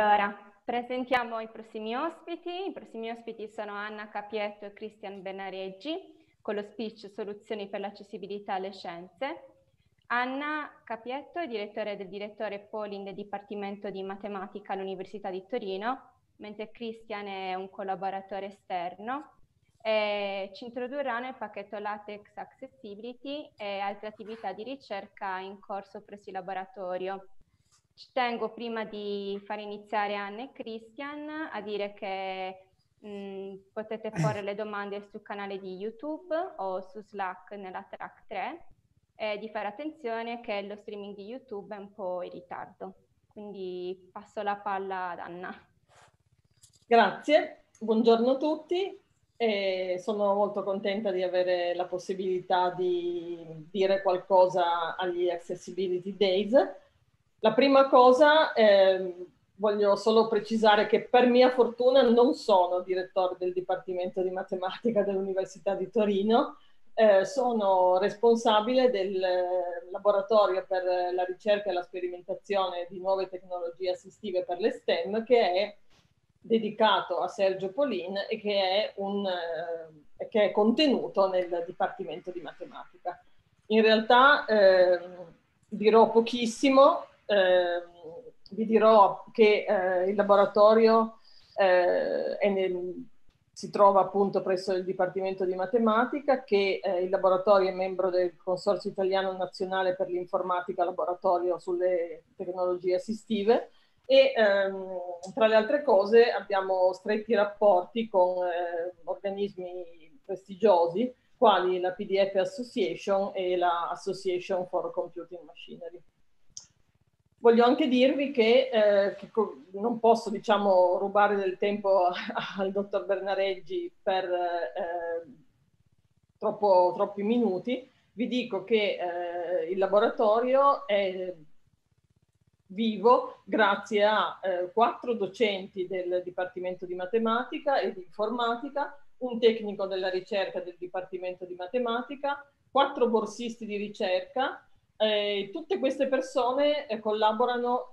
Allora, presentiamo i prossimi ospiti. I prossimi ospiti sono Anna Capietto e Cristian Benareggi con lo speech Soluzioni per l'accessibilità alle scienze. Anna Capietto è direttore del direttore Polling del Dipartimento di Matematica all'Università di Torino, mentre Cristian è un collaboratore esterno e ci introdurrà nel pacchetto LaTeX Accessibility e altre attività di ricerca in corso presso il laboratorio. Ci tengo prima di far iniziare Anne e Christian a dire che mh, potete porre le domande sul canale di YouTube o su Slack nella track 3 e di fare attenzione che lo streaming di YouTube è un po' in ritardo. Quindi passo la palla ad Anna. Grazie, buongiorno a tutti. E sono molto contenta di avere la possibilità di dire qualcosa agli Accessibility Days la prima cosa, eh, voglio solo precisare che per mia fortuna non sono direttore del Dipartimento di Matematica dell'Università di Torino, eh, sono responsabile del eh, laboratorio per la ricerca e la sperimentazione di nuove tecnologie assistive per le STEM che è dedicato a Sergio Polin e che è, un, eh, che è contenuto nel Dipartimento di Matematica. In realtà eh, dirò pochissimo eh, vi dirò che eh, il laboratorio eh, nel, si trova appunto presso il Dipartimento di Matematica, che eh, il laboratorio è membro del Consorzio Italiano Nazionale per l'Informatica Laboratorio sulle Tecnologie Assistive e ehm, tra le altre cose abbiamo stretti rapporti con eh, organismi prestigiosi quali la PDF Association e la Association for Computing Machinery. Voglio anche dirvi che, eh, che co- non posso diciamo, rubare del tempo al dottor Bernareggi per eh, troppo, troppi minuti. Vi dico che eh, il laboratorio è vivo grazie a eh, quattro docenti del Dipartimento di Matematica e di Informatica, un tecnico della ricerca del Dipartimento di Matematica, quattro borsisti di ricerca eh, tutte queste persone eh, collaborano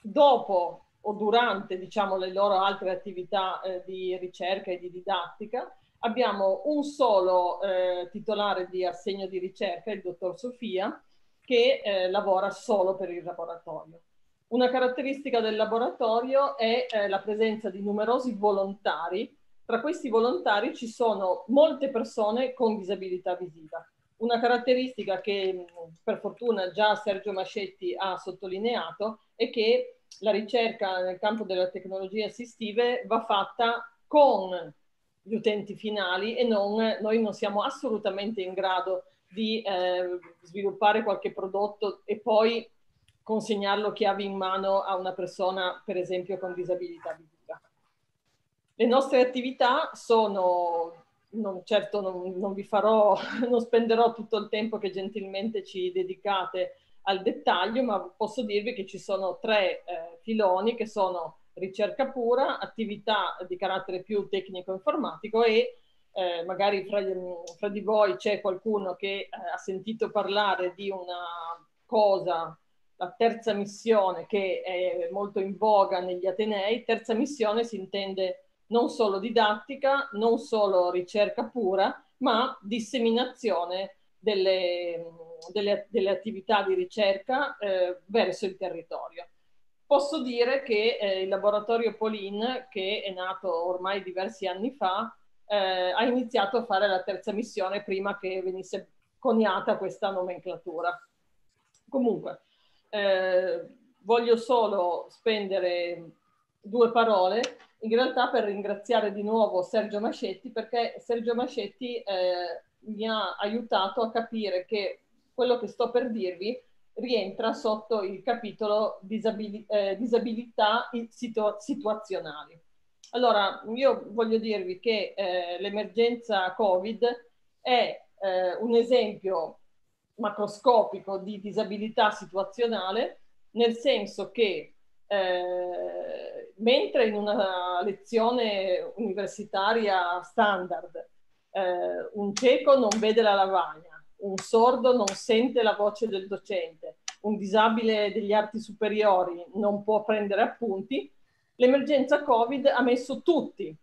dopo o durante diciamo, le loro altre attività eh, di ricerca e di didattica. Abbiamo un solo eh, titolare di assegno di ricerca, il dottor Sofia, che eh, lavora solo per il laboratorio. Una caratteristica del laboratorio è la presenza di numerosi volontari. Tra questi volontari ci sono molte persone con disabilità visiva una caratteristica che per fortuna già Sergio Mascetti ha sottolineato è che la ricerca nel campo delle tecnologie assistive va fatta con gli utenti finali e non, noi non siamo assolutamente in grado di eh, sviluppare qualche prodotto e poi consegnarlo chiavi in mano a una persona, per esempio, con disabilità visiva. Le nostre attività sono non, certo non, non, vi farò, non spenderò tutto il tempo che gentilmente ci dedicate al dettaglio, ma posso dirvi che ci sono tre eh, filoni che sono ricerca pura, attività di carattere più tecnico-informatico e eh, magari fra, fra, di voi c'è qualcuno che eh, ha sentito parlare di una cosa, la terza missione che è molto in voga negli Atenei. Terza missione si intende non solo didattica, non solo ricerca pura, ma disseminazione delle, delle, delle attività di ricerca eh, verso il territorio. Posso dire che eh, il laboratorio Polin, che è nato ormai diversi anni fa, eh, ha iniziato a fare la terza missione prima che venisse coniata questa nomenclatura. Comunque, eh, voglio solo spendere due parole in realtà per ringraziare di nuovo Sergio Mascetti perché Sergio Mascetti eh, mi ha aiutato a capire che quello che sto per dirvi rientra sotto il capitolo disabili- eh, disabilità situ- situazionali. Allora, io voglio dirvi che eh, l'emergenza Covid è eh, un esempio macroscopico di disabilità situazionale, nel senso che eh, mentre in una lezione universitaria standard eh, un cieco non vede la lavagna, un sordo non sente la voce del docente, un disabile degli arti superiori non può prendere appunti, l'emergenza Covid ha messo tutti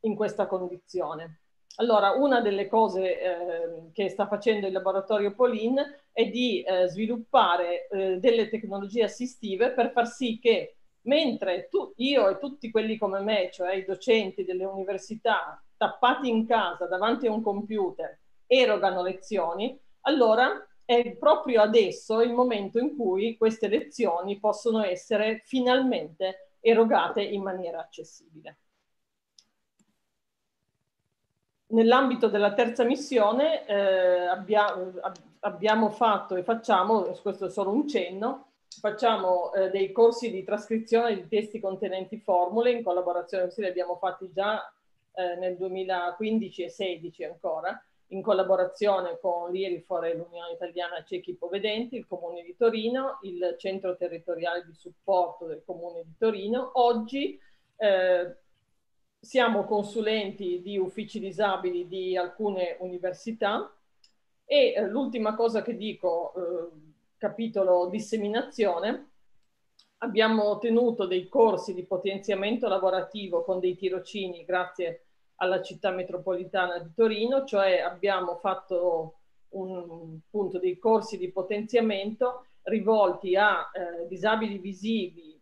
in questa condizione. Allora, una delle cose eh, che sta facendo il laboratorio Pauline è di eh, sviluppare eh, delle tecnologie assistive per far sì che mentre tu, io e tutti quelli come me, cioè i docenti delle università, tappati in casa davanti a un computer, erogano lezioni, allora è proprio adesso il momento in cui queste lezioni possono essere finalmente erogate in maniera accessibile. Nell'ambito della terza missione eh, abbia, abbiamo fatto e facciamo, questo è solo un cenno, facciamo eh, dei corsi di trascrizione di testi contenenti formule in collaborazione, questi li abbiamo fatti già eh, nel 2015 e 2016 ancora, in collaborazione con l'IRI e l'Unione Italiana Ciechi Povedenti, il Comune di Torino, il Centro Territoriale di Supporto del Comune di Torino. Oggi eh, siamo consulenti di uffici disabili di alcune università e eh, l'ultima cosa che dico eh, capitolo disseminazione, abbiamo ottenuto dei corsi di potenziamento lavorativo con dei tirocini grazie alla città metropolitana di Torino, cioè abbiamo fatto un, appunto, dei corsi di potenziamento rivolti a eh, disabili visivi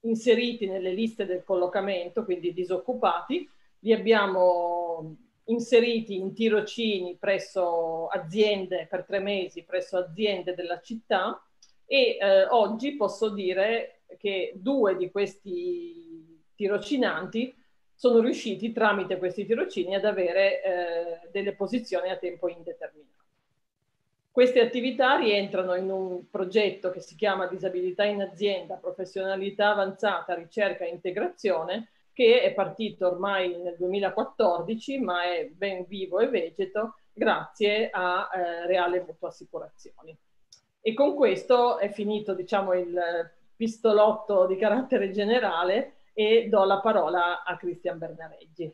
inseriti nelle liste del collocamento, quindi disoccupati, li abbiamo inseriti in tirocini presso aziende per tre mesi, presso aziende della città e eh, oggi posso dire che due di questi tirocinanti sono riusciti tramite questi tirocini ad avere eh, delle posizioni a tempo indeterminato. Queste attività rientrano in un progetto che si chiama Disabilità in azienda, professionalità avanzata, ricerca e integrazione, che è partito ormai nel 2014 ma è ben vivo e vegeto grazie a eh, Reale Mutua Assicurazioni. E con questo è finito diciamo, il pistolotto di carattere generale e do la parola a Cristian Bernareggi.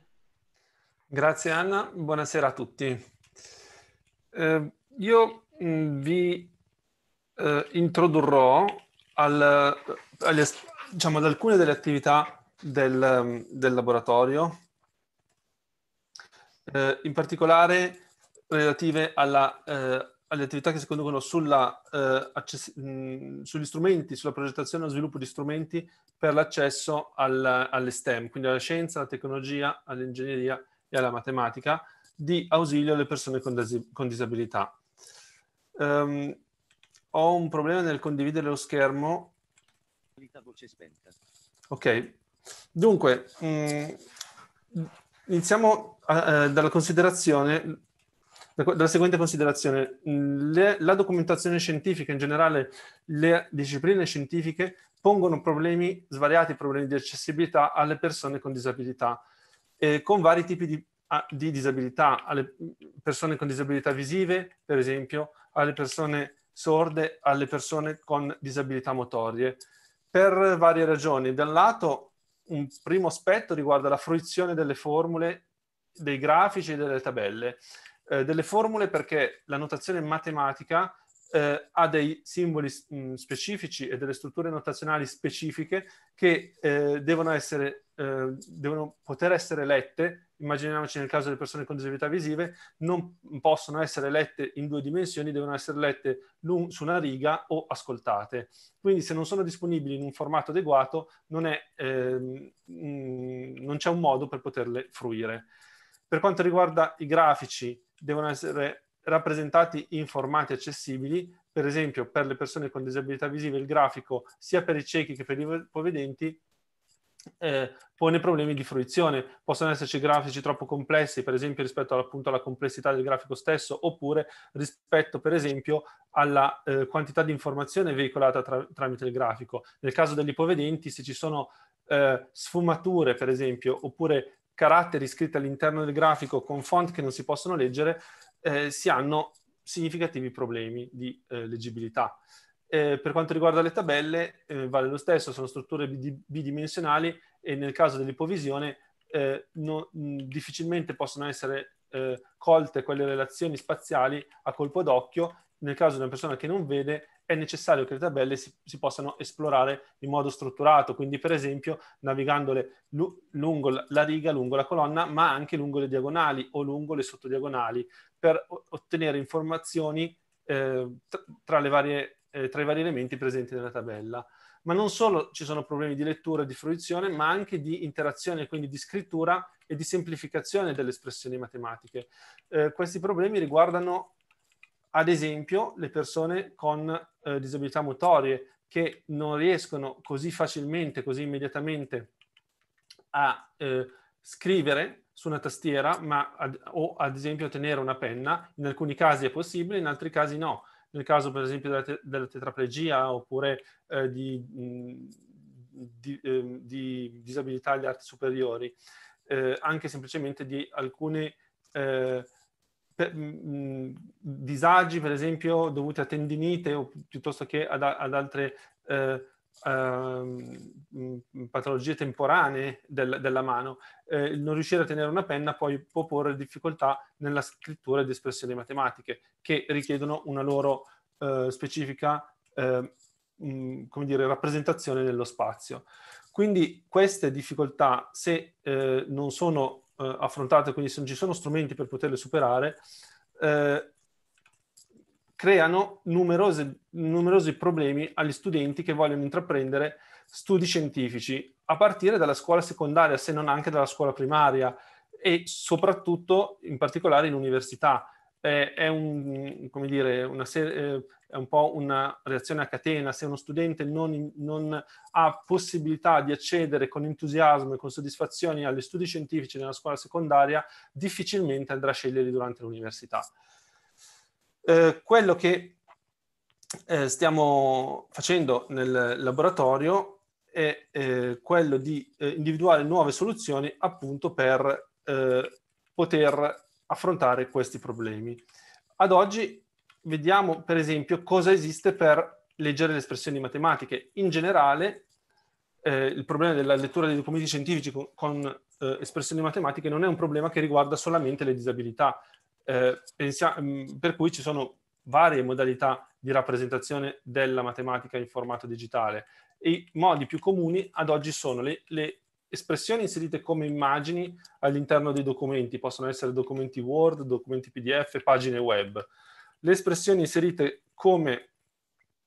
Grazie Anna, buonasera a tutti. Eh, io mh, mm, vi eh, introdurrò al, alle, diciamo, ad alcune delle attività del, ehm, del laboratorio, eh, in particolare relative alla, eh, alle attività che si conducono sulla, eh, access- mh, sugli strumenti, sulla progettazione e sviluppo di strumenti per l'accesso al, alle STEM, quindi alla scienza, alla tecnologia, all'ingegneria e alla matematica, di ausilio alle persone con, dis- con disabilità. Um, ho un problema nel condividere lo schermo. Ok, Dunque, mh, mm, iniziamo a, eh, dalla considerazione, dalla seguente considerazione. Le, la documentazione scientifica, in generale le discipline scientifiche, pongono problemi, svariati problemi di accessibilità alle persone con disabilità, eh, con vari tipi di, di disabilità, alle persone con disabilità visive, per esempio, alle persone sorde, alle persone con disabilità motorie, per varie ragioni. Da un lato un primo aspetto riguarda la fruizione delle formule, dei grafici e delle tabelle. Eh, delle formule perché la notazione matematica eh, ha dei simboli mh, mm, specifici e delle strutture notazionali specifiche che eh, devono, essere, eh, devono poter essere lette immaginiamoci nel caso delle persone con disabilità visive, non possono essere lette in due dimensioni, devono essere lette su una riga o ascoltate. Quindi se non sono disponibili in un formato adeguato non, è, eh, non c'è un modo per poterle fruire. Per quanto riguarda i grafici, devono essere rappresentati in formati accessibili, per esempio per le persone con disabilità visive il grafico sia per i ciechi che per i ipovedenti eh, pone problemi di fruizione. Possono esserci grafici troppo complessi, per esempio rispetto appunto alla complessità del grafico stesso, oppure rispetto per esempio alla eh, quantità di informazione veicolata tra, tramite il grafico. Nel caso degli ipovedenti, se ci sono eh, sfumature, per esempio, oppure caratteri scritti all'interno del grafico con font che non si possono leggere, eh, si hanno significativi problemi di eh, leggibilità. Eh, per quanto riguarda le tabelle, eh, vale lo stesso, sono strutture bidimensionali e nel caso dell'ipovisione eh, no, difficilmente possono essere eh, colte quelle relazioni spaziali a colpo d'occhio. Nel caso di una persona che non vede, è necessario che le tabelle si, si possano esplorare in modo strutturato, quindi per esempio navigandole lu- lungo la riga, lungo la colonna, ma anche lungo le diagonali o lungo le sottodiagonali, per ottenere informazioni eh, tra, tra le varie eh, tra i vari elementi presenti nella tabella. Ma non solo ci sono problemi di lettura e di fruizione, ma anche di interazione, quindi di scrittura e di semplificazione delle espressioni matematiche. Eh, questi problemi riguardano, ad esempio, le persone con eh, disabilità motorie che non riescono così facilmente, così immediatamente a eh, scrivere su una tastiera ma ad, o ad esempio a tenere una penna, in alcuni casi è possibile, in altri casi no nel caso per esempio della, te- della tetraplegia oppure eh, di, di, eh, di, disabilità agli arti superiori, eh, anche semplicemente di alcuni eh, per, mh, disagi per esempio dovuti a tendinite o piuttosto che ad, ad altre eh, eh, patologie temporanee del, della mano, eh, non riuscire a tenere una penna poi può porre difficoltà nella scrittura di espressioni matematiche che richiedono una loro eh, specifica ehm, mh, come dire, rappresentazione nello spazio. Quindi queste difficoltà, se eh, non sono eh, affrontate, quindi se non ci sono strumenti per poterle superare, eh, creano numerose, numerosi problemi agli studenti che vogliono intraprendere studi scientifici, a partire dalla scuola secondaria, se non anche dalla scuola primaria e soprattutto, in particolare, in università. Eh, è, un, dire, ser- eh, è, un, po' una reazione a catena. Se uno studente non, non, ha possibilità di accedere con entusiasmo e con soddisfazione agli studi scientifici nella scuola secondaria, difficilmente andrà a sceglierli durante l'università. Eh, quello che eh, stiamo facendo nel laboratorio è eh, quello di eh, individuare nuove soluzioni appunto per eh, poter affrontare questi problemi. Ad oggi vediamo per esempio cosa esiste per leggere le espressioni matematiche. In generale il problema della lettura dei documenti scientifici con, con espressioni matematiche non è un problema che riguarda solamente le disabilità, eh, pensiamo, mm, per cui ci sono varie modalità di rappresentazione della matematica in formato digitale. I modi più comuni ad oggi sono le, le espressioni inserite come immagini all'interno dei documenti, possono essere documenti Word, documenti PDF, pagine web. Le espressioni inserite come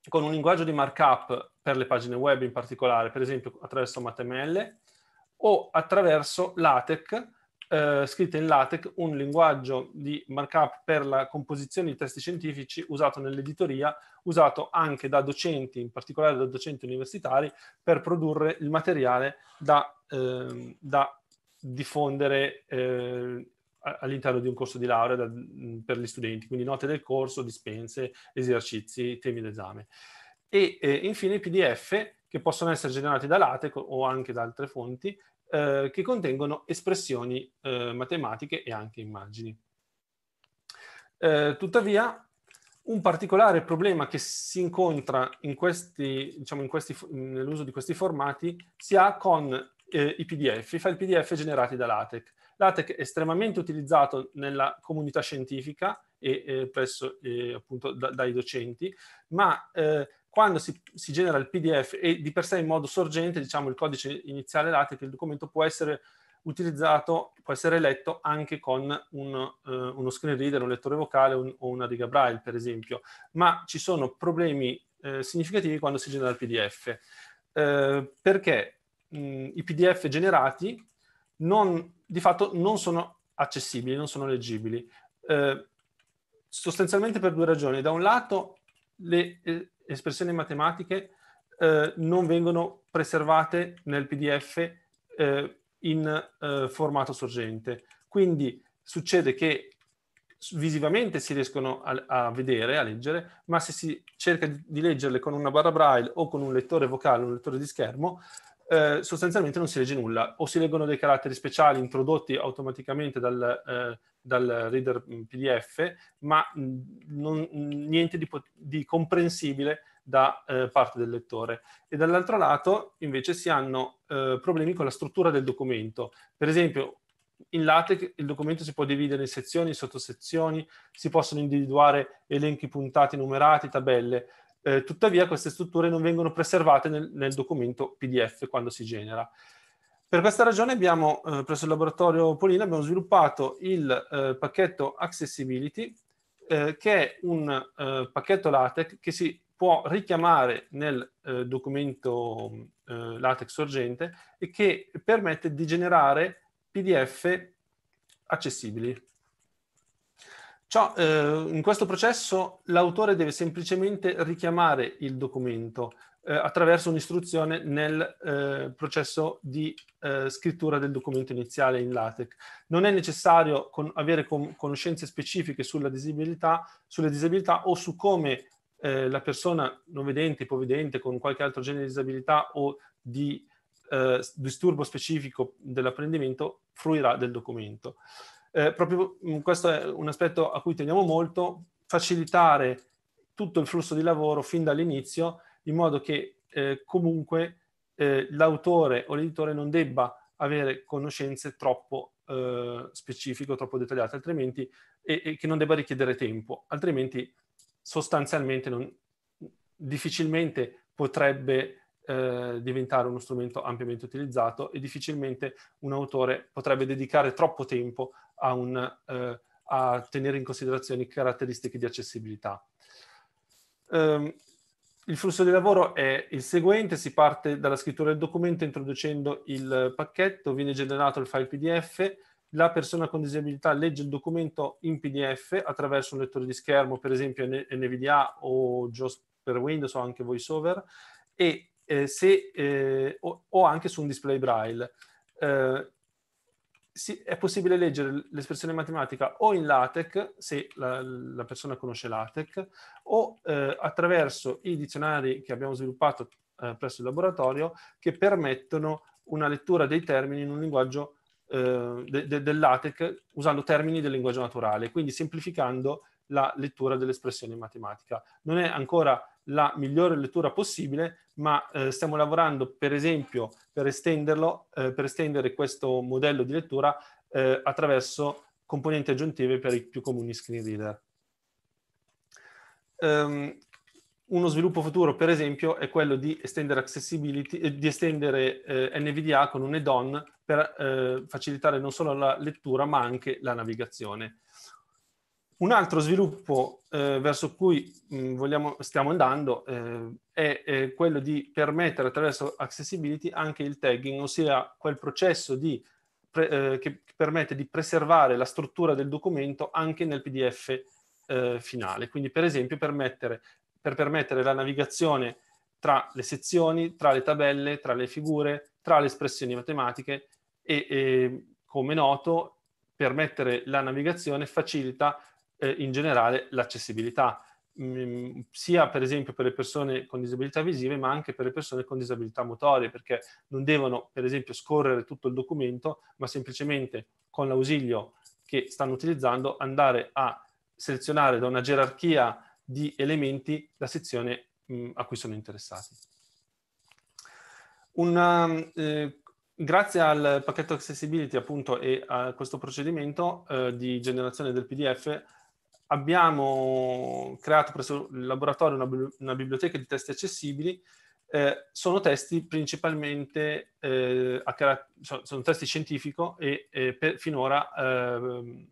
con un linguaggio di markup per le pagine web in particolare, per esempio attraverso MathML o attraverso LaTeX eh, scritte in LaTeX, un linguaggio di markup per la composizione di testi scientifici usato nell'editoria, usato anche da docenti, in particolare da docenti universitari, per produrre il materiale da, eh, da diffondere eh, all'interno di un corso di laurea da, mm, per gli studenti, quindi note del corso, dispense, esercizi, temi d'esame. E eh, infine i PDF che possono essere generati da LaTeX o anche da altre fonti eh, che contengono espressioni eh, matematiche e anche immagini. Eh, tuttavia, un particolare problema che si incontra in questi, diciamo in questi, nell'uso di questi formati si ha con eh, i PDF, i file PDF generati da LaTeX. LaTeX è estremamente utilizzato nella comunità scientifica e eh, presso eh, appunto da, dai docenti, ma quando si, si, genera il PDF e di per sé in modo sorgente, diciamo il codice iniziale LaTeX, il documento può essere utilizzato, può essere letto anche con un, eh, uno screen reader, un lettore vocale un, o una riga braille, per esempio. Ma ci sono problemi eh, significativi quando si genera il PDF. Eh, perché mh, i PDF generati non, di fatto non sono accessibili, non sono leggibili. Eh, sostanzialmente per due ragioni. Da un lato le, eh, espressioni matematiche eh, non vengono preservate nel PDF eh, in eh, formato sorgente. Quindi succede che visivamente si riescono a, a, vedere, a leggere, ma se si cerca di leggerle con una barra braille o con un lettore vocale, un lettore di schermo, eh, sostanzialmente non si legge nulla, o si leggono dei caratteri speciali introdotti automaticamente dal, eh, dal reader mm, PDF, ma mm, non, mm, niente di, di comprensibile da eh, parte del lettore. E dall'altro lato invece si hanno eh, problemi con la struttura del documento. Per esempio, in LaTeX il documento si può dividere in sezioni, sottosezioni, si possono individuare elenchi puntati, numerati, tabelle. Eh, tuttavia queste strutture non vengono preservate nel, nel, documento PDF quando si genera. Per questa ragione abbiamo, eh, presso il laboratorio Polina, abbiamo sviluppato il eh, pacchetto Accessibility, eh, che è un eh, pacchetto LaTeX che si può richiamare nel eh, documento LaTeX sorgente e che permette di generare PDF accessibili. Ciò, eh, in questo processo l'autore deve semplicemente richiamare il documento eh, attraverso un'istruzione nel eh, processo di eh, scrittura del documento iniziale in LaTeX. Non è necessario con, avere con, conoscenze specifiche sulla disabilità, sulle disabilità o su come eh, la persona non vedente, ipovedente, con qualche altro genere di disabilità o di eh, disturbo specifico dell'apprendimento fruirà del documento eh, proprio mm, questo è un aspetto a cui teniamo molto, facilitare tutto il flusso di lavoro fin dall'inizio in modo che eh, comunque eh, l'autore o l'editore non debba avere conoscenze troppo eh, specifiche o troppo dettagliate, altrimenti e, e, che non debba richiedere tempo, altrimenti sostanzialmente non, difficilmente potrebbe eh, diventare uno strumento ampiamente utilizzato e difficilmente un autore potrebbe dedicare troppo tempo a, un, eh, a tenere in considerazione caratteristiche di accessibilità. Um, il flusso di lavoro è il seguente, si parte dalla scrittura del documento introducendo il pacchetto, viene generato il file PDF, la persona con disabilità legge il documento in PDF attraverso un lettore di schermo, per esempio NVDA o Just per Windows o anche VoiceOver, e eh, se, eh, o, o, anche su un display braille. Eh, si, è possibile leggere l'espressione matematica o in LaTeX, se la, la persona conosce LaTeX, o eh, attraverso i dizionari che abbiamo sviluppato eh, presso il laboratorio, che permettono una lettura dei termini in un linguaggio eh, de, de, del LaTeX usando termini del linguaggio naturale, quindi semplificando la lettura dell'espressione in matematica. Non è ancora la migliore lettura possibile, ma eh, stiamo lavorando per esempio per estenderlo, eh, per estendere questo modello di lettura eh, attraverso componenti aggiuntive per i più comuni screen reader. Um, uno sviluppo futuro, per esempio, è quello di estendere, accessibility, eh, di estendere eh, NVDA con un add-on per eh, facilitare non solo la lettura ma anche la navigazione. Un altro sviluppo eh, verso cui mh, mm, vogliamo, stiamo andando eh, è, è, eh, quello di permettere attraverso accessibility anche il tagging, ossia quel processo di, pre, eh, che permette di preservare la struttura del documento anche nel PDF eh, finale. Quindi per esempio permettere, per permettere la navigazione tra le sezioni, tra le tabelle, tra le figure, tra le espressioni matematiche e, e eh, come noto permettere la navigazione facilita eh, in generale l'accessibilità, mh, mm, sia per esempio per le persone con disabilità visive, ma anche per le persone con disabilità motorie, perché non devono per esempio scorrere tutto il documento, ma semplicemente con l'ausilio che stanno utilizzando andare a selezionare da una gerarchia di elementi la sezione mh, mm, a cui sono interessati. Una, um, eh, grazie al pacchetto accessibility appunto e a questo procedimento eh, di generazione del PDF abbiamo creato presso il laboratorio una, una biblioteca di testi accessibili. Eh, sono testi principalmente eh, a carattere, sono testi scientifico e, e per, finora ehm,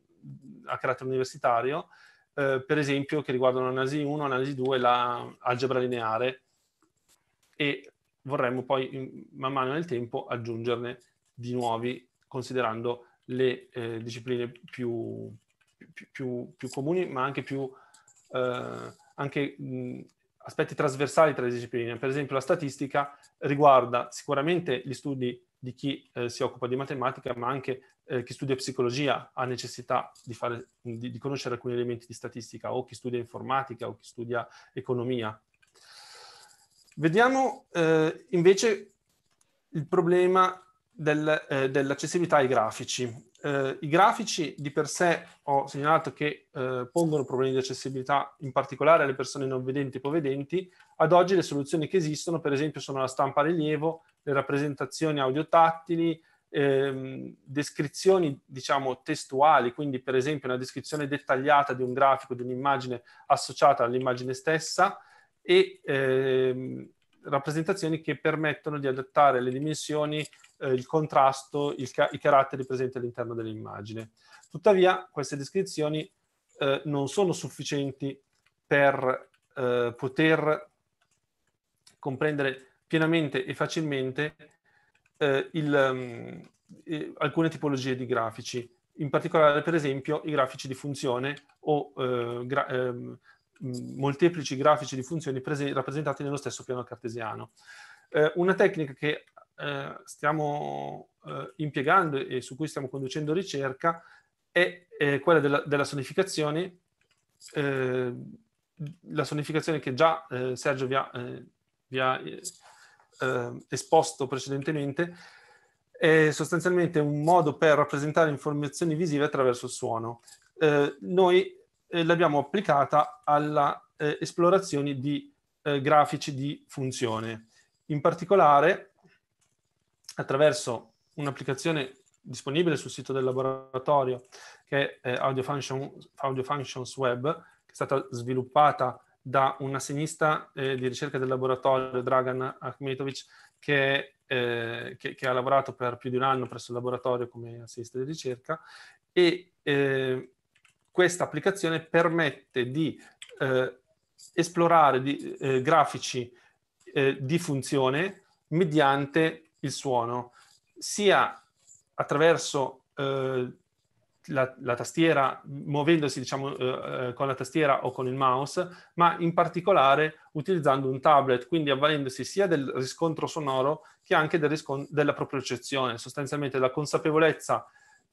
a carattere universitario, eh, per esempio che riguardano l'analisi 1, l'analisi 2, l'algebra la lineare e vorremmo poi in, man mano nel tempo aggiungerne di nuovi considerando le eh, discipline più, più, più comuni, ma anche più eh, anche, mh, aspetti trasversali tra le discipline. Per esempio la statistica riguarda sicuramente gli studi di chi eh, si occupa di matematica, ma anche eh, chi studia psicologia ha necessità di, fare, di, di, conoscere alcuni elementi di statistica, o chi studia informatica, o chi studia economia. Vediamo eh, invece il problema del, eh, dell'accessibilità ai grafici. Eh, I grafici di per sé ho segnalato che eh, pongono problemi di accessibilità in particolare alle persone non vedenti e povedenti. Ad oggi le soluzioni che esistono per esempio sono la stampa a rilievo, le rappresentazioni audiotattili, ehm, descrizioni diciamo testuali, quindi per esempio una descrizione dettagliata di un grafico, di un'immagine associata all'immagine stessa e ehm, rappresentazioni che permettono di adattare le dimensioni eh, il contrasto, il ca i caratteri presenti all'interno dell'immagine. Tuttavia queste descrizioni eh, non sono sufficienti per eh, poter comprendere pienamente e facilmente eh, il, um, alcune tipologie di grafici, in particolare per esempio i grafici di funzione o eh, gra ehm, molteplici grafici di funzioni rappresentati nello stesso piano cartesiano. Eh, una tecnica che eh, stiamo eh, impiegando e su cui stiamo conducendo ricerca è, è quella della, della sonificazione, eh, la sonificazione che già eh, Sergio vi ha, eh, vi ha eh, esposto precedentemente, è sostanzialmente un modo per rappresentare informazioni visive attraverso il suono. noi l'abbiamo applicata alla esplorazione di grafici di funzione. In particolare, attraverso un'applicazione disponibile sul sito del laboratorio che è eh, Audio, Function, Audio Functions Web, che è stata sviluppata da un assegnista eh, di ricerca del laboratorio, Dragan Akhmetovic, che, eh, che, che, ha lavorato per più di un anno presso il laboratorio come assistente di ricerca e eh, questa applicazione permette di eh, esplorare di, eh, grafici di funzione mediante il suono sia attraverso eh, la, la, tastiera, muovendosi diciamo, eh, eh, con la tastiera o con il mouse, ma in particolare utilizzando un tablet, quindi avvalendosi sia del riscontro sonoro che anche del riscon- della propriocezione, sostanzialmente la consapevolezza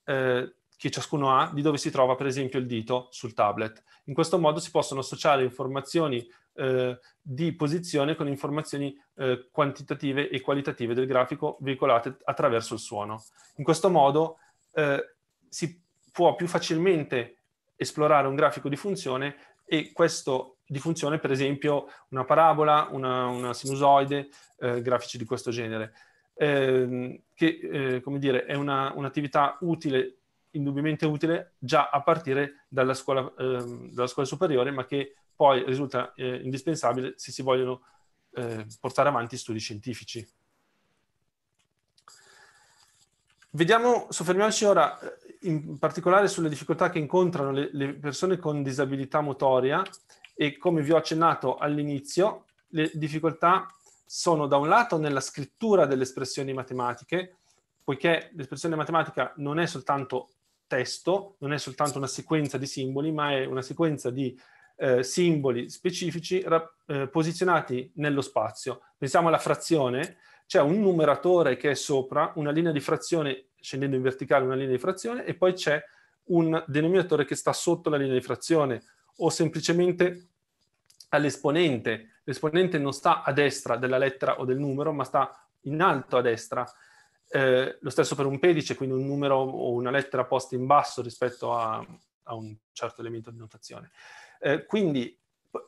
eh, che ciascuno ha di dove si trova per esempio il dito sul tablet. In questo modo si possono associare informazioni eh, di posizione con informazioni eh, quantitative e qualitative del grafico veicolate attraverso il suono. In questo modo eh, si può più facilmente esplorare un grafico di funzione e questo di funzione, per esempio, una parabola, una, una sinusoide, eh, grafici di questo genere, ehm, che, eh, come dire, è una, un'attività utile indubbiamente utile già a partire dalla scuola, ehm, dalla scuola, superiore, ma che poi risulta eh, indispensabile se si vogliono eh, portare avanti studi scientifici. Vediamo, soffermiamoci ora eh, in particolare sulle difficoltà che incontrano le, le persone con disabilità motoria e come vi ho accennato all'inizio, le difficoltà sono da un lato nella scrittura delle espressioni matematiche, poiché l'espressione matematica non è soltanto testo, non è soltanto una sequenza di simboli, ma è una sequenza di eh, simboli specifici eh, posizionati nello spazio. Pensiamo alla frazione, c'è un numeratore che è sopra, una linea di frazione, scendendo in verticale una linea di frazione, e poi c'è un denominatore che sta sotto la linea di frazione, o semplicemente all'esponente. L'esponente non sta a destra della lettera o del numero, ma sta in alto a destra. Eh, lo stesso per un pedice, quindi un numero o una lettera posta in basso rispetto a, a un certo elemento di notazione. Eh, quindi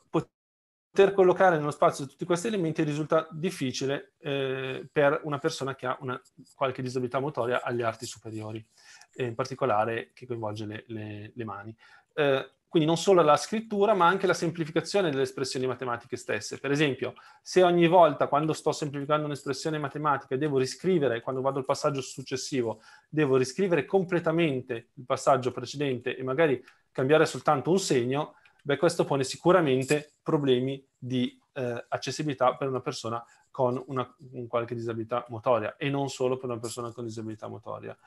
poter collocare nello spazio tutti questi elementi risulta difficile eh, per una persona che ha una, qualche disabilità motoria agli arti superiori, eh, in particolare che coinvolge le, le, le mani. Eh, quindi non solo la scrittura, ma anche la semplificazione delle espressioni matematiche stesse. Per esempio, se ogni volta quando sto semplificando un'espressione matematica devo riscrivere, quando vado al passaggio successivo, devo riscrivere completamente il passaggio precedente e magari cambiare soltanto un segno, beh, questo pone sicuramente problemi di eh, accessibilità per una persona con una, un qualche disabilità motoria e non solo per una persona con disabilità motoria.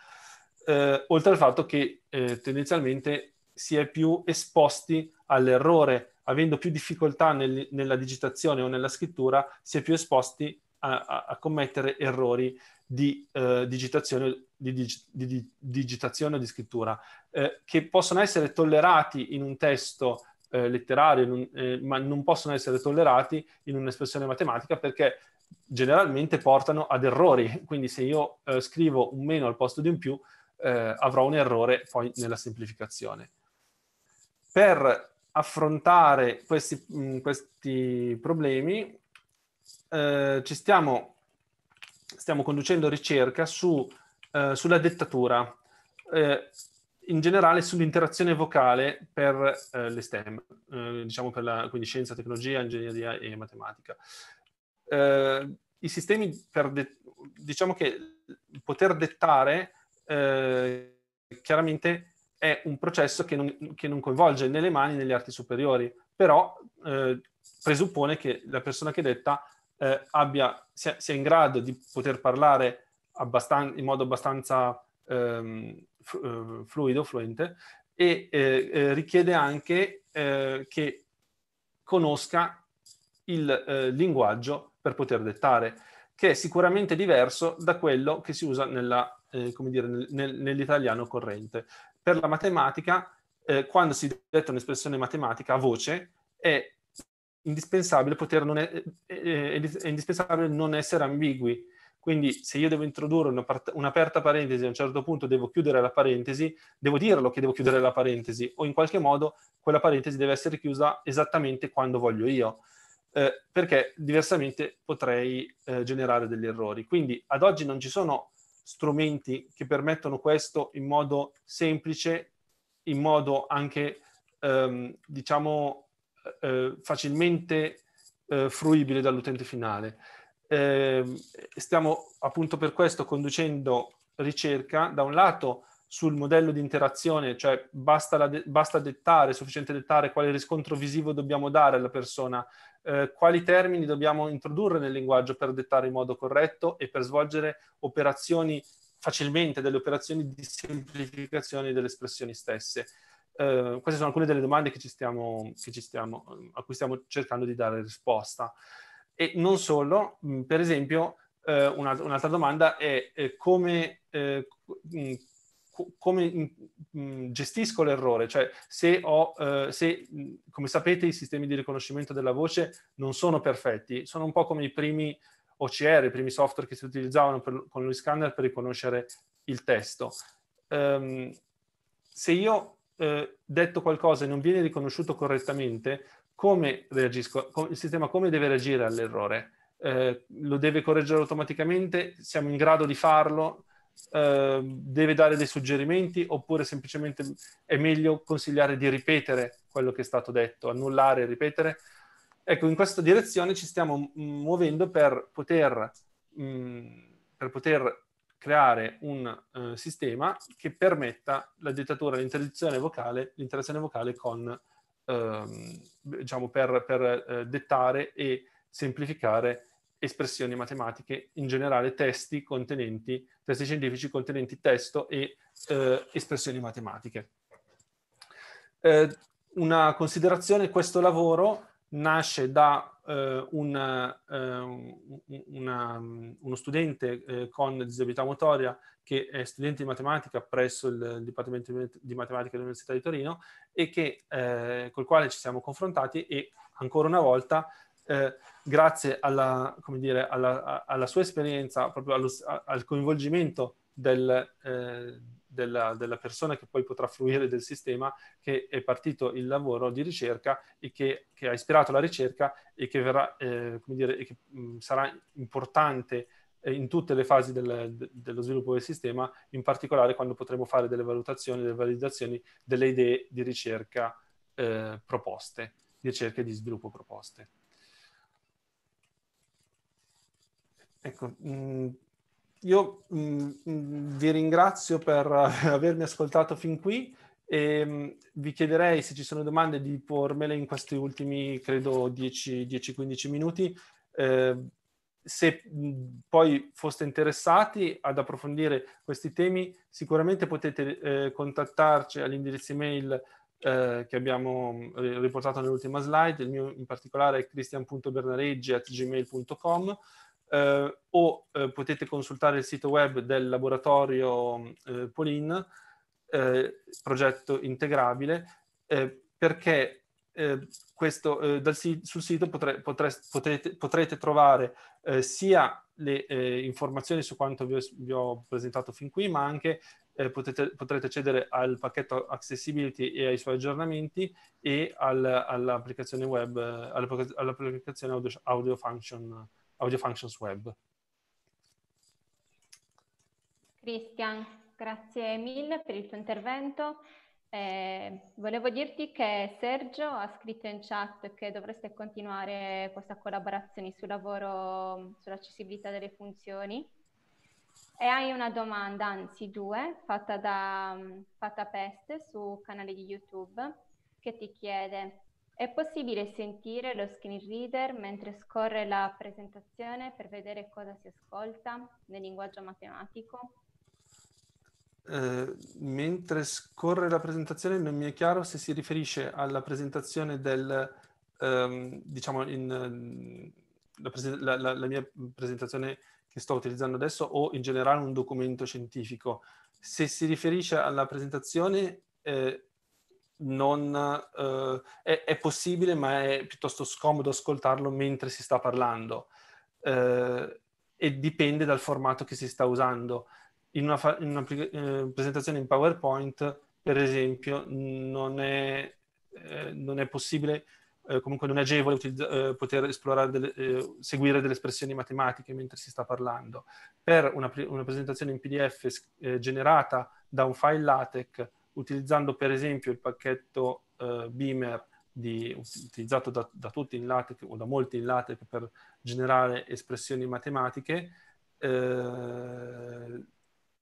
Eh, oltre al fatto che eh, tendenzialmente si è più esposti all'errore, avendo più difficoltà nel, nella digitazione o nella scrittura, si è più esposti a, a, a commettere errori di, eh, digitazione, di, di, di digitazione o di scrittura, eh, che possono essere tollerati in un testo eh, letterario, non, eh, ma non possono essere tollerati in un'espressione matematica perché generalmente portano ad errori. Quindi se io eh, scrivo un meno al posto di un più, eh, avrò un errore poi nella semplificazione. Per affrontare questi, mh, mm, questi problemi, eh, ci stiamo, stiamo, conducendo ricerca su, eh, sulla dettatura in generale sull'interazione vocale per eh, le STEM, eh, diciamo per la, quindi scienza, tecnologia, ingegneria e matematica. Eh, I sistemi per, de- diciamo che poter dettare eh, chiaramente è un processo che non, che non coinvolge né le mani né le arti superiori, però eh, presuppone che la persona che detta eh, abbia, sia, sia, in grado di poter parlare abbastan- in modo abbastanza... Ehm, eh, fluido, fluente, e eh, eh, richiede anche eh, che conosca il eh, linguaggio per poter dettare, che è sicuramente diverso da quello che si usa nella, eh, dire, nel, nell'italiano corrente. Per la matematica, quando si detta un'espressione matematica a voce, è indispensabile, non è, è, è indispensabile non essere ambigui, quindi se io devo introdurre un'aperta parentesi a un certo punto devo chiudere la parentesi, devo dirlo che devo chiudere la parentesi o in qualche modo quella parentesi deve essere chiusa esattamente quando voglio io. Eh, perché diversamente potrei eh, generare degli errori. Quindi ad oggi non ci sono strumenti che permettono questo in modo semplice, in modo anche ehm, diciamo eh, facilmente eh, fruibile dall'utente finale eh, stiamo appunto per questo conducendo ricerca da un lato sul modello di interazione, cioè basta, de- basta dettare, è sufficiente dettare quale riscontro visivo dobbiamo dare alla persona, eh, quali termini dobbiamo introdurre nel linguaggio per dettare in modo corretto e per svolgere operazioni facilmente, delle operazioni di semplificazione delle espressioni stesse. Eh, queste sono alcune delle domande che ci stiamo, che ci stiamo, a cui stiamo cercando di dare risposta. E non solo, mm, per esempio, eh, una, un'altra domanda è eh, come, eh, mm, come mm, gestisco l'errore, cioè se ho, eh, se, come sapete i sistemi di riconoscimento della voce non sono perfetti, sono un po' come i primi OCR, i primi software che si utilizzavano per, con lo scanner per riconoscere il testo. Um, se io eh, detto qualcosa e non viene riconosciuto correttamente, come reagisco, il sistema come deve reagire all'errore? Eh, lo deve correggere automaticamente? Siamo in grado di farlo? Eh, deve dare dei suggerimenti oppure semplicemente è meglio consigliare di ripetere quello che è stato detto, annullare e ripetere? Ecco, in questa direzione ci stiamo muovendo per poter, mh, mhmm, per poter creare un uh, sistema che permetta la dettatura, l'interdizione vocale, l'interazione vocale con ehm, diciamo per, per eh, dettare e semplificare espressioni matematiche, in generale testi contenenti, testi scientifici contenenti testo e eh, espressioni matematiche. Eh, una considerazione, questo lavoro nasce da eh, una, eh, una, uno studente eh, con disabilità motoria che è studente di matematica presso il Dipartimento di Matematica dell'Università di Torino e che, eh, col quale ci siamo confrontati e ancora una volta eh, grazie alla, dire, alla, alla, sua esperienza, proprio allo, al coinvolgimento del, eh, della, della, persona che poi potrà fruire del sistema che è partito il lavoro di ricerca e che, che ha ispirato la ricerca e che, verrà, eh, dire, e che mh, mm, sarà importante eh, in tutte le fasi del, de, dello sviluppo del sistema, in particolare quando potremo fare delle valutazioni, delle validazioni delle idee di ricerca eh, proposte, di ricerca e di sviluppo proposte. Ecco, mh, mm, io mh, mm, mh, vi ringrazio per avermi ascoltato fin qui e mh, mm, vi chiederei se ci sono domande di pormele in questi ultimi, credo, 10-15 minuti. Eh, se mm, poi foste interessati ad approfondire questi temi, sicuramente potete eh, contattarci all'indirizzo email eh, che abbiamo riportato nell'ultima slide, il mio in particolare è cristian.bernareggi.gmail.com eh, o eh, potete consultare il sito web del laboratorio eh, Polin, eh, progetto integrabile, eh, perché eh, questo, dal, sul sito potre, potre, potrete, potrete, trovare sia le informazioni su quanto vi ho, vi ho, presentato fin qui, ma anche potete, potrete accedere al pacchetto Accessibility e ai suoi aggiornamenti e al, all'applicazione web, all'applicazione Audio, audio Function Audio Functions Web. Cristian, grazie mille per il tuo intervento. Eh, volevo dirti che Sergio ha scritto in chat che dovreste continuare questa collaborazione sul lavoro sull'accessibilità delle funzioni. E hai una domanda, anzi due, fatta da fatta Pest su canale di YouTube, che ti chiede è possibile sentire lo screen reader mentre scorre la presentazione per vedere cosa si ascolta nel linguaggio matematico? Eh, mentre scorre la presentazione non mi è chiaro se si riferisce alla presentazione del, ehm, diciamo, in, la, la, la, la mia presentazione che sto utilizzando adesso o in generale un documento scientifico. Se si riferisce alla presentazione... Eh, non, eh, è, è, possibile, ma è piuttosto scomodo ascoltarlo mentre si sta parlando. Eh, e dipende dal formato che si sta usando. In una, fa- in una eh, presentazione in PowerPoint, per esempio, non è, eh, non è possibile, eh, comunque non è agevole utilizz- eh, poter esplorare, delle, seguire delle espressioni matematiche mentre si sta parlando. Per una, pre- una presentazione in PDF generata da un file LaTeX utilizzando per esempio il pacchetto eh, Beamer di, utilizzato da, da, tutti in LaTeX o da molti in LaTeX per generare espressioni matematiche eh,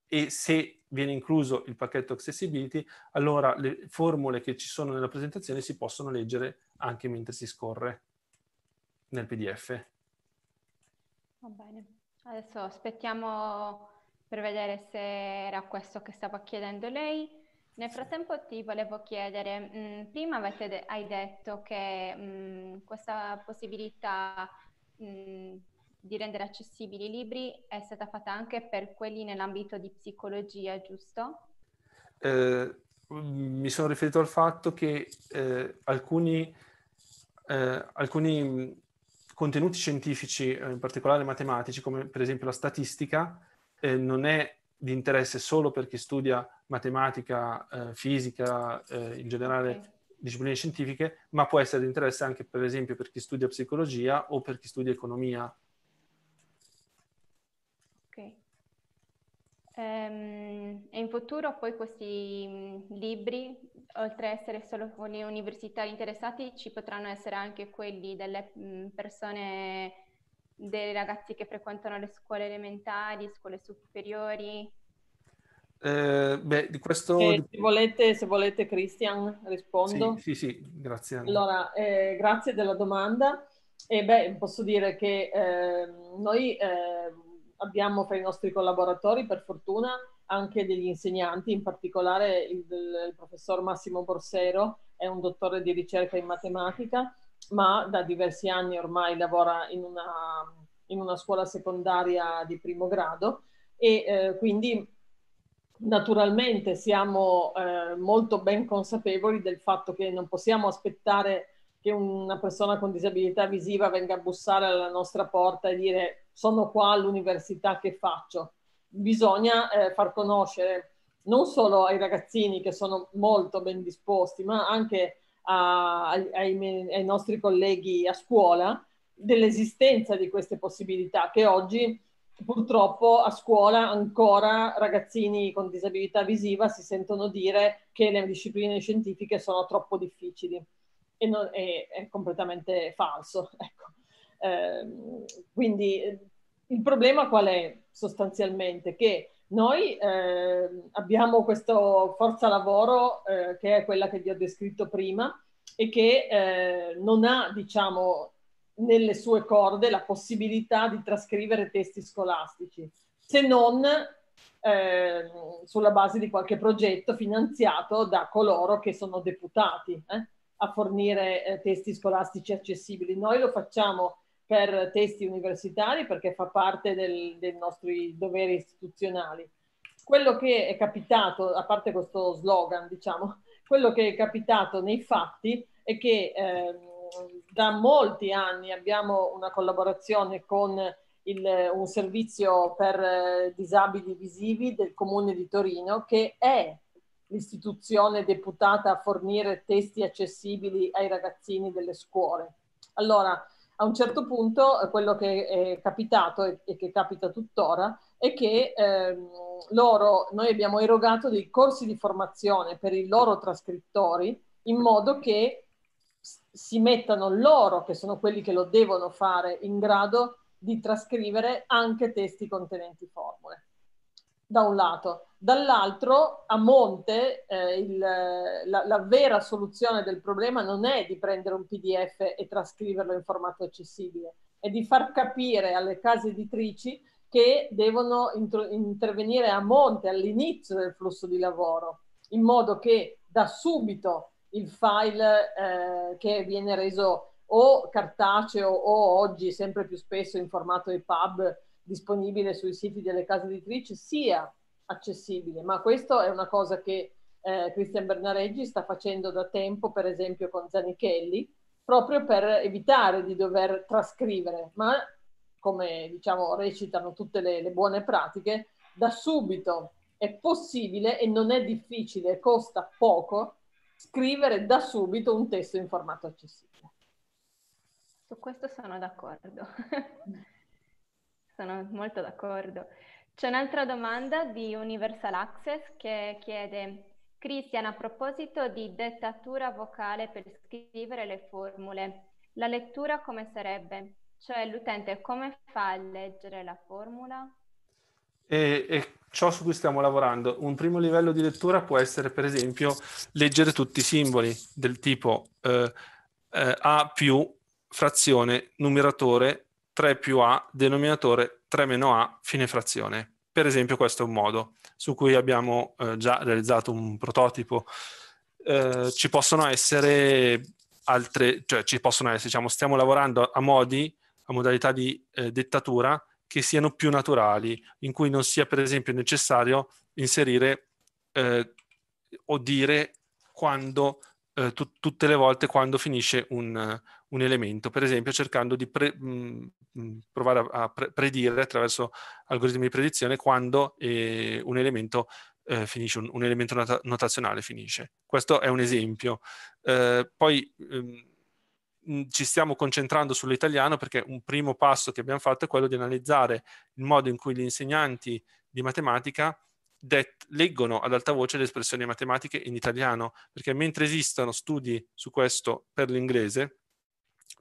e se viene incluso il pacchetto Accessibility, allora le formule che ci sono nella presentazione si possono leggere anche mentre si scorre nel PDF. Va bene, adesso aspettiamo per vedere se era questo che stava chiedendo lei. Nel frattempo ti volevo chiedere, mh, mm, prima de- hai detto che mh, mm, questa possibilità mh, mm, di rendere accessibili i libri è stata fatta anche per quelli nell'ambito di psicologia, giusto? Eh, mi sono riferito al fatto che eh, alcuni, eh, alcuni, contenuti scientifici, eh, in particolare matematici, come per esempio la statistica, eh, non è di interesse solo per chi studia matematica, eh, fisica, eh, in generale discipline scientifiche, ma può essere di interesse anche per esempio per chi studia psicologia o per chi studia economia. Ok. Ehm, e in futuro poi questi mm, libri, oltre ad essere solo con quelli universitari interessati, ci potranno essere anche quelli delle mm, persone dei ragazzi che frequentano le scuole elementari, scuole superiori? Eh, beh, di questo... Eh, se, volete, se, volete, Christian, rispondo. Sì, sì, sì grazie. Allora, eh, grazie della domanda. E beh, posso dire che ehm, noi ehm, abbiamo fra i nostri collaboratori, per fortuna, anche degli insegnanti, in particolare il, il professor Massimo Borsero, è un dottore di ricerca in matematica, ma da diversi anni ormai lavora in una, in una scuola secondaria di primo grado e eh, quindi naturalmente siamo eh, molto ben consapevoli del fatto che non possiamo aspettare che una persona con disabilità visiva venga a bussare alla nostra porta e dire sono qua all'università che faccio. Bisogna eh, far conoscere non solo ai ragazzini che sono molto ben disposti, ma anche a, ai, ai nostri colleghi a scuola dell'esistenza di queste possibilità che oggi purtroppo a scuola ancora ragazzini con disabilità visiva si sentono dire che le discipline scientifiche sono troppo difficili e non, è, è, completamente falso. Ecco. Eh, quindi il problema qual è sostanzialmente? Che noi eh, abbiamo questa forza lavoro eh, che è quella che vi ho descritto prima e che eh, non ha, diciamo, nelle sue corde la possibilità di trascrivere testi scolastici, se non ehm, sulla base di qualche progetto finanziato da coloro che sono deputati eh, a fornire eh, testi scolastici accessibili. Noi lo facciamo per testi universitari perché fa parte del, dei nostri doveri istituzionali. Quello che è capitato, a parte questo slogan, diciamo, quello che è capitato nei fatti è che eh, da molti anni abbiamo una collaborazione con il, un servizio per eh, disabili visivi del Comune di Torino che è l'istituzione deputata a fornire testi accessibili ai ragazzini delle scuole. Allora, a un certo punto eh, quello che è capitato e che capita tuttora è che ehm, loro, noi abbiamo erogato dei corsi di formazione per i loro trascrittori in modo che si mettano loro, che sono quelli che lo devono fare, in grado di trascrivere anche testi contenenti formule da un lato. Dall'altro, a monte, eh, il, la, la, vera soluzione del problema non è di prendere un PDF e trascriverlo in formato accessibile, è di far capire alle case editrici che devono intro- intervenire a monte, all'inizio del flusso di lavoro, in modo che da subito il file eh, che viene reso o cartaceo o oggi sempre più spesso in formato EPUB disponibile sui siti delle case editrici sia accessibile, ma questa è una cosa che eh, Cristian Bernareggi sta facendo da tempo, per esempio con Zanichelli, proprio per evitare di dover trascrivere, ma come diciamo recitano tutte le, le buone pratiche, da subito è possibile e non è difficile, costa poco scrivere da subito un testo in formato accessibile. Su questo sono d'accordo. sono molto d'accordo. C'è un'altra domanda di Universal Access che chiede, Cristian, a proposito di dettatura vocale per scrivere le formule, la lettura come sarebbe? Cioè l'utente come fa a leggere la formula? E, e, ciò su cui stiamo lavorando. Un primo livello di lettura può essere, per esempio, leggere tutti i simboli del tipo eh, eh, A più frazione numeratore 3 più a, denominatore 3 meno a, fine frazione. Per esempio questo è un modo su cui abbiamo eh, già realizzato un prototipo. Eh, ci possono essere altre, cioè ci possono essere, diciamo, stiamo lavorando a modi, a modalità di eh, dettatura che siano più naturali, in cui non sia per esempio necessario inserire eh, o dire quando eh, tu- tutte le volte quando finisce un, un elemento, per esempio cercando di pre- mh, mm, mm, provare a, a pre- predire attraverso algoritmi di predizione quando eh, un elemento eh, finisce, un, un elemento nota- notazionale finisce. Questo è un esempio. Eh, poi mh, ehm, mm, ci stiamo concentrando sull'italiano perché un primo passo che abbiamo fatto è quello di analizzare il modo in cui gli insegnanti di matematica det- leggono ad alta voce le espressioni matematiche in italiano, perché mentre esistono studi su questo per l'inglese,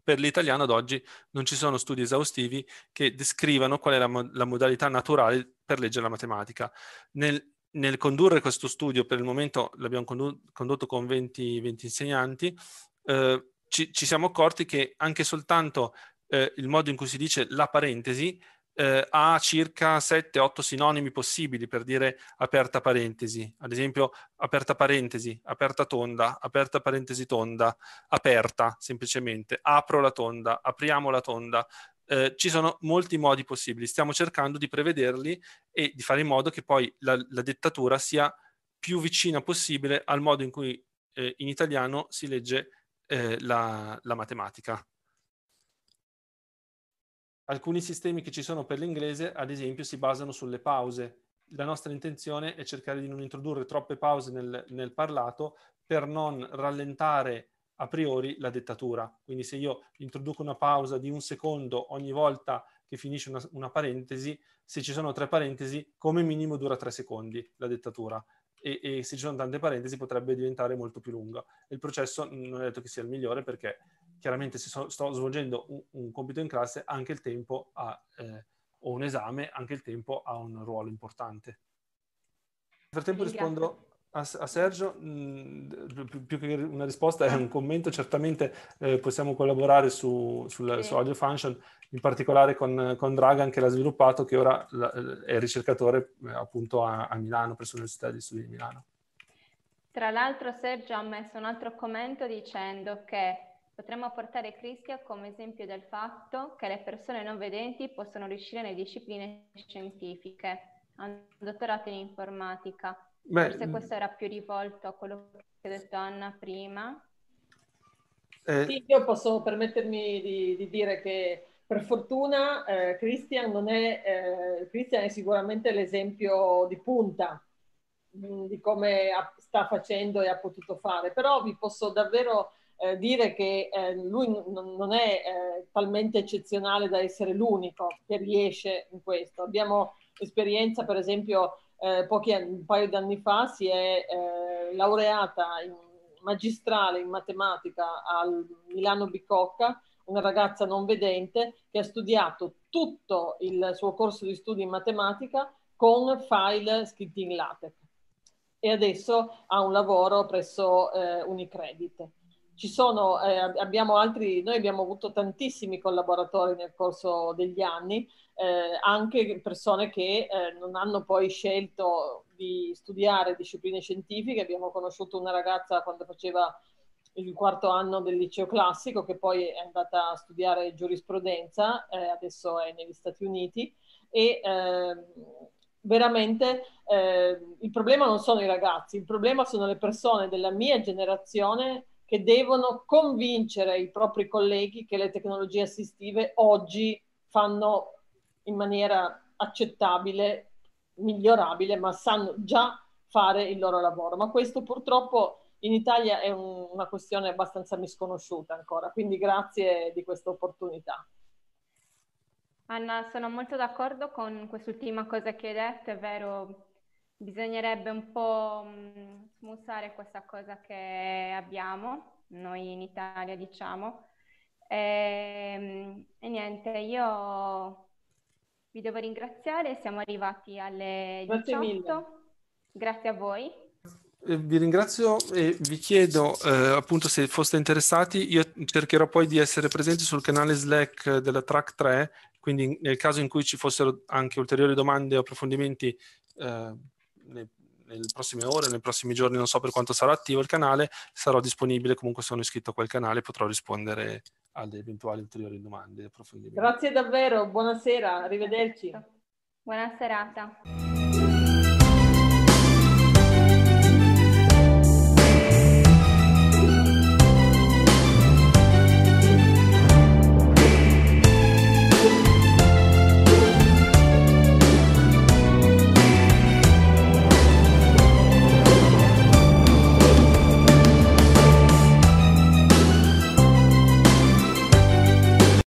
per l'italiano ad oggi non ci sono studi esaustivi che descrivano qual è la, mo- la modalità naturale per leggere la matematica. Nel, nel condurre questo studio, per il momento l'abbiamo condotto con 20, 20 insegnanti, eh, ci, ci, siamo accorti che anche soltanto eh, il modo in cui si dice la parentesi eh, ha circa 7-8 sinonimi possibili per dire aperta parentesi, ad esempio aperta parentesi, aperta tonda, aperta parentesi tonda, aperta semplicemente, apro la tonda, apriamo la tonda. Eh, ci sono molti modi possibili, stiamo cercando di prevederli e di fare in modo che poi la, la dettatura sia più vicina possibile al modo in cui eh, in italiano si legge eh, la, la matematica. Alcuni sistemi che ci sono per l'inglese, ad esempio, si basano sulle pause. La nostra intenzione è cercare di non introdurre troppe pause nel, nel parlato per non rallentare a priori la dettatura. Quindi se io introduco una pausa di un secondo ogni volta che finisce una, una parentesi, se ci sono tre parentesi, come minimo dura tre secondi la dettatura. E, e, se ci sono tante parentesi potrebbe diventare molto più lunga. Il processo non è detto che sia il migliore perché chiaramente se so, sto svolgendo un, un, compito in classe, anche il tempo a, eh, o un esame, anche il tempo ha un ruolo importante. Nel frattempo rispondo a, a Sergio, mh, mm, più, più, che una risposta è un commento, certamente eh, possiamo collaborare su, sul, sì. su Audio Function, in particolare con, con Dragan che l'ha sviluppato, che ora la, è ricercatore eh, appunto a, a Milano, presso l'Università di Studi di Milano. Tra l'altro Sergio ha messo un altro commento dicendo che Potremmo portare Crischia come esempio del fatto che le persone non vedenti possono riuscire nelle discipline scientifiche. Ha un dottorato in informatica. Beh, Forse mm. questo era più rivolto a quello che ha detto Anna prima. Eh. Sì, io posso permettermi di, di dire che per fortuna eh, Christian, è, eh, Christian, è, sicuramente l'esempio di punta mh, mm, di come ha, sta facendo e ha potuto fare, però vi posso davvero eh, dire che eh, lui n- non è eh, talmente eccezionale da essere l'unico che riesce in questo. Abbiamo esperienza, per esempio, eh, pochi anni, un paio di anni fa si è eh, laureata in magistrale in matematica al Milano Bicocca, una ragazza non vedente che ha studiato tutto il suo corso di studi in matematica con file scritti in LaTeX e adesso ha un lavoro presso eh, Unicredit ci sono, eh, abbiamo altri, noi abbiamo avuto tantissimi collaboratori nel corso degli anni, eh, anche persone che eh, non hanno poi scelto di studiare discipline scientifiche, abbiamo conosciuto una ragazza quando faceva il quarto anno del liceo classico che poi è andata a studiare giurisprudenza, eh, adesso è negli Stati Uniti e ehm, veramente ehm, il problema non sono i ragazzi, il problema sono le persone della mia generazione che devono convincere i propri colleghi che le tecnologie assistive oggi fanno in maniera accettabile, migliorabile, ma sanno già fare il loro lavoro. Ma questo purtroppo in Italia è un, una questione abbastanza misconosciuta ancora, quindi grazie di questa opportunità. Anna, sono molto d'accordo con quest'ultima cosa che hai detto, è vero, bisognerebbe un po' mm, smussare questa cosa che abbiamo, noi in Italia diciamo. E, ehm, e niente, io vi devo ringraziare, siamo arrivati alle 18. Grazie, Grazie a voi. Eh, vi ringrazio e vi chiedo eh, appunto se foste interessati, io cercherò poi di essere presente sul canale Slack eh, della Track 3, quindi nel caso in cui ci fossero anche ulteriori domande o approfondimenti eh, nelle, nelle prossime ore, nei prossimi giorni, non so per quanto sarà attivo il canale, sarò disponibile, comunque sono iscritto a quel canale, potrò rispondere alle eventuali ulteriori domande. Grazie davvero, buonasera, arrivederci. Buona serata.